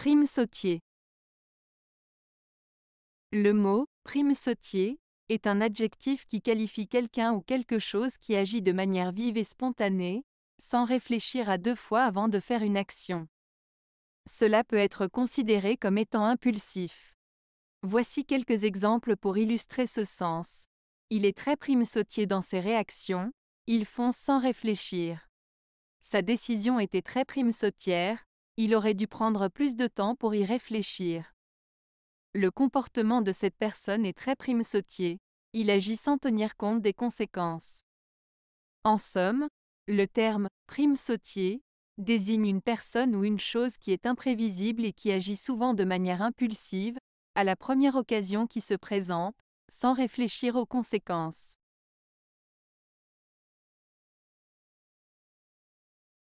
Prime sautier. Le mot prime sautier est un adjectif qui qualifie quelqu'un ou quelque chose qui agit de manière vive et spontanée, sans réfléchir à deux fois avant de faire une action. Cela peut être considéré comme étant impulsif. Voici quelques exemples pour illustrer ce sens. Il est très prime sautier dans ses réactions, il fonce sans réfléchir. Sa décision était très prime sautière, il aurait dû prendre plus de temps pour y réfléchir. Le comportement de cette personne est très prime sautier. Il agit sans tenir compte des conséquences. En somme, le terme prime sautier désigne une personne ou une chose qui est imprévisible et qui agit souvent de manière impulsive, à la première occasion qui se présente, sans réfléchir aux conséquences.